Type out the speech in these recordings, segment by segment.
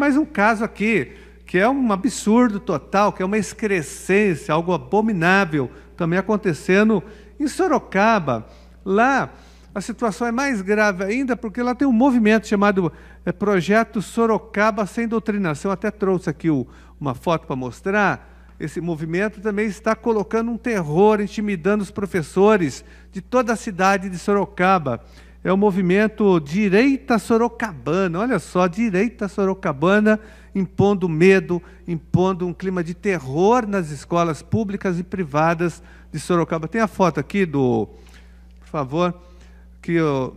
mais um caso aqui que é um absurdo total, que é uma excrescência, algo abominável, também acontecendo em Sorocaba. Lá a situação é mais grave ainda, porque lá tem um movimento chamado é, Projeto Sorocaba Sem Doutrinação. até trouxe aqui o, uma foto para mostrar. Esse movimento também está colocando um terror, intimidando os professores de toda a cidade de Sorocaba é o movimento Direita Sorocabana. Olha só, Direita Sorocabana impondo medo, impondo um clima de terror nas escolas públicas e privadas de Sorocaba. Tem a foto aqui do, por favor, que eu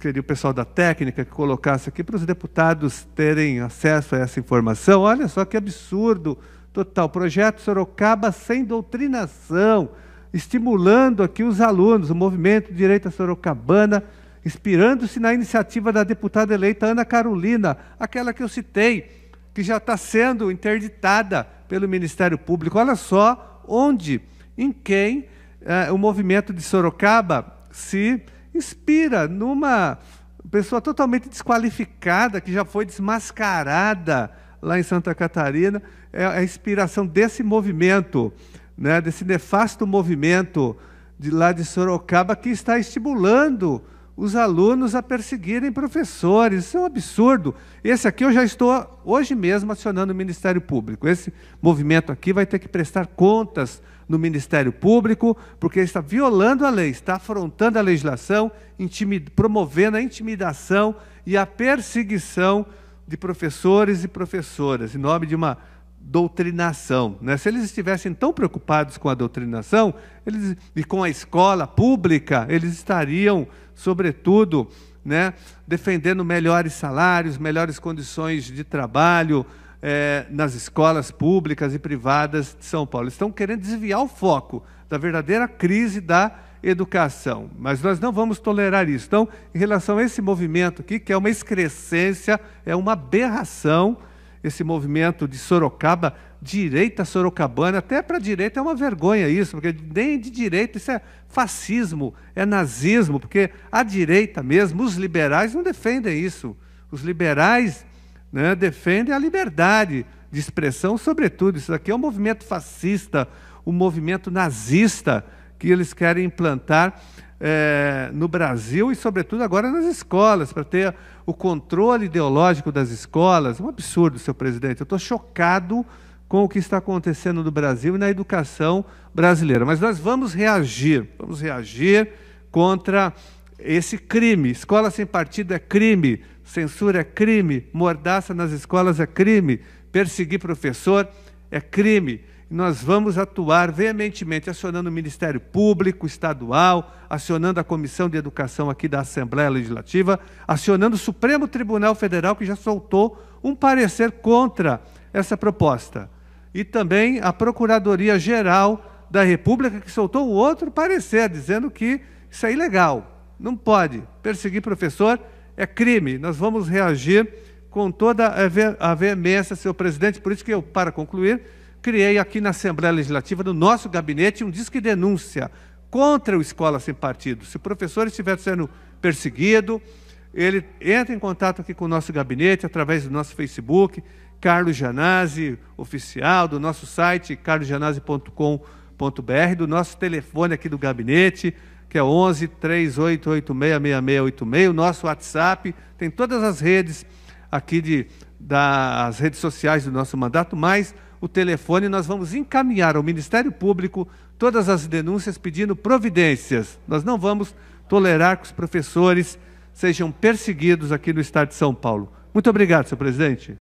queria o pessoal da técnica que colocasse aqui para os deputados terem acesso a essa informação. Olha só que absurdo total. Projeto Sorocaba sem doutrinação estimulando aqui os alunos, o movimento Direita Sorocabana, inspirando-se na iniciativa da deputada eleita Ana Carolina, aquela que eu citei, que já está sendo interditada pelo Ministério Público. Olha só onde, em quem eh, o movimento de Sorocaba se inspira numa pessoa totalmente desqualificada, que já foi desmascarada lá em Santa Catarina, é a inspiração desse movimento né, desse nefasto movimento de lá de Sorocaba que está estimulando os alunos a perseguirem professores. Isso é um absurdo. Esse aqui eu já estou hoje mesmo acionando o Ministério Público. Esse movimento aqui vai ter que prestar contas no Ministério Público, porque está violando a lei, está afrontando a legislação, promovendo a intimidação e a perseguição de professores e professoras, em nome de uma doutrinação. Né? Se eles estivessem tão preocupados com a doutrinação eles, e com a escola pública, eles estariam, sobretudo, né, defendendo melhores salários, melhores condições de trabalho é, nas escolas públicas e privadas de São Paulo. Eles estão querendo desviar o foco da verdadeira crise da educação, mas nós não vamos tolerar isso. Então, em relação a esse movimento aqui, que é uma excrescência, é uma aberração, esse movimento de Sorocaba, direita sorocabana, até para a direita é uma vergonha isso, porque nem de direita isso é fascismo, é nazismo, porque a direita mesmo, os liberais não defendem isso. Os liberais né, defendem a liberdade de expressão, sobretudo. Isso aqui é um movimento fascista, um movimento nazista que eles querem implantar é, no Brasil e, sobretudo, agora nas escolas, para ter o controle ideológico das escolas. Um absurdo, seu presidente. Eu estou chocado com o que está acontecendo no Brasil e na educação brasileira. Mas nós vamos reagir, vamos reagir contra esse crime. Escola sem partido é crime, censura é crime, mordaça nas escolas é crime, perseguir professor é crime nós vamos atuar veementemente, acionando o Ministério Público Estadual, acionando a Comissão de Educação aqui da Assembleia Legislativa, acionando o Supremo Tribunal Federal, que já soltou um parecer contra essa proposta. E também a Procuradoria Geral da República, que soltou outro parecer, dizendo que isso é ilegal, não pode. Perseguir professor é crime. Nós vamos reagir com toda a veemência, senhor presidente. Por isso que eu, para concluir, criei aqui na Assembleia Legislativa, no nosso gabinete, um disque denúncia contra o Escola Sem Partido. Se o professor estiver sendo perseguido, ele entra em contato aqui com o nosso gabinete, através do nosso Facebook, Carlos Janazzi, oficial, do nosso site, carlosjanazzi.com.br, do nosso telefone aqui do gabinete, que é 11 3886 o nosso WhatsApp, tem todas as redes aqui de, das redes sociais do nosso mandato, mais o telefone, e nós vamos encaminhar ao Ministério Público todas as denúncias pedindo providências. Nós não vamos tolerar que os professores sejam perseguidos aqui no Estado de São Paulo. Muito obrigado, senhor presidente.